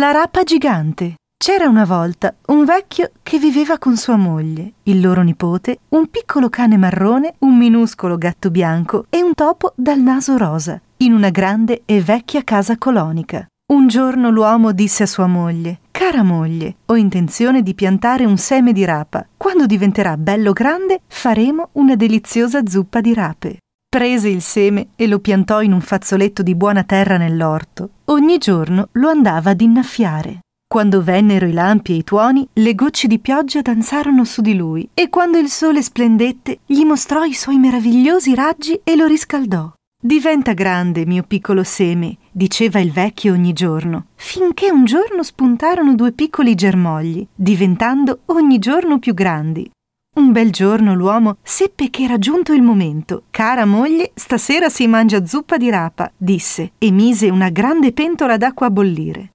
La rapa gigante. C'era una volta un vecchio che viveva con sua moglie, il loro nipote, un piccolo cane marrone, un minuscolo gatto bianco e un topo dal naso rosa, in una grande e vecchia casa colonica. Un giorno l'uomo disse a sua moglie Cara moglie, ho intenzione di piantare un seme di rapa. Quando diventerà bello grande faremo una deliziosa zuppa di rape prese il seme e lo piantò in un fazzoletto di buona terra nell'orto. Ogni giorno lo andava ad innaffiare. Quando vennero i lampi e i tuoni, le gocce di pioggia danzarono su di lui e quando il sole splendette gli mostrò i suoi meravigliosi raggi e lo riscaldò. Diventa grande, mio piccolo seme, diceva il vecchio ogni giorno, finché un giorno spuntarono due piccoli germogli, diventando ogni giorno più grandi. Un bel giorno l'uomo seppe che era giunto il momento. Cara moglie, stasera si mangia zuppa di rapa, disse, e mise una grande pentola d'acqua a bollire.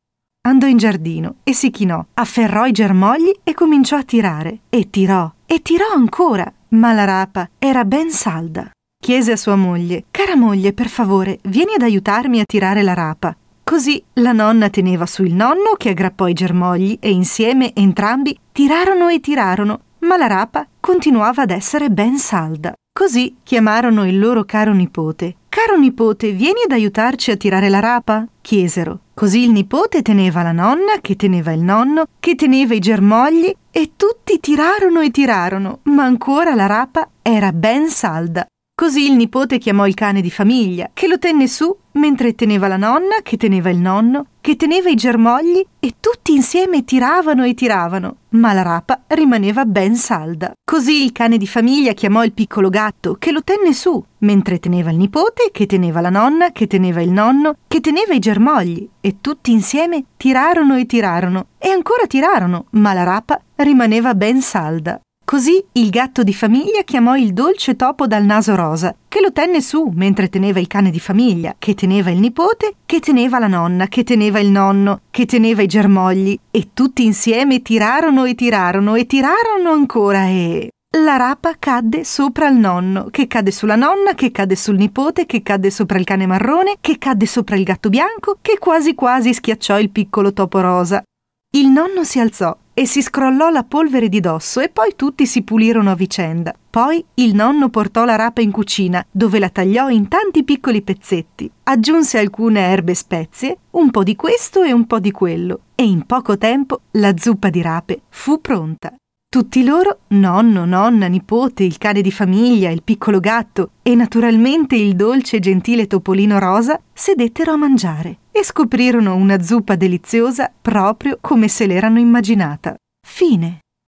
Andò in giardino e si chinò, afferrò i germogli e cominciò a tirare. E tirò, e tirò ancora, ma la rapa era ben salda. Chiese a sua moglie, Cara moglie, per favore, vieni ad aiutarmi a tirare la rapa. Così la nonna teneva su il nonno che aggrappò i germogli e insieme entrambi tirarono e tirarono ma la rapa continuava ad essere ben salda. Così chiamarono il loro caro nipote. Caro nipote, vieni ad aiutarci a tirare la rapa? chiesero. Così il nipote teneva la nonna, che teneva il nonno, che teneva i germogli, e tutti tirarono e tirarono, ma ancora la rapa era ben salda. Così il nipote chiamò il cane di famiglia, che lo tenne su mentre teneva la nonna, che teneva il nonno, che teneva i germogli e tutti insieme tiravano e tiravano, ma la rapa rimaneva ben salda. Così il cane di famiglia chiamò il piccolo gatto, che lo tenne su, mentre teneva il nipote, che teneva la nonna, che teneva il nonno, che teneva i germogli, e tutti insieme tirarono e tirarono, e ancora tirarono, ma la rapa rimaneva ben salda. Così il gatto di famiglia chiamò il dolce topo dal naso rosa, che lo tenne su mentre teneva il cane di famiglia, che teneva il nipote, che teneva la nonna, che teneva il nonno, che teneva i germogli, e tutti insieme tirarono e tirarono e tirarono ancora e... La rapa cadde sopra il nonno, che cadde sulla nonna, che cadde sul nipote, che cadde sopra il cane marrone, che cadde sopra il gatto bianco, che quasi quasi schiacciò il piccolo topo rosa. Il nonno si alzò, e si scrollò la polvere di dosso e poi tutti si pulirono a vicenda. Poi il nonno portò la rapa in cucina, dove la tagliò in tanti piccoli pezzetti, aggiunse alcune erbe e spezie, un po' di questo e un po' di quello, e in poco tempo la zuppa di rape fu pronta. Tutti loro, nonno, nonna, nipote, il cane di famiglia, il piccolo gatto e naturalmente il dolce e gentile topolino rosa, sedettero a mangiare e scoprirono una zuppa deliziosa proprio come se l'erano immaginata. Fine.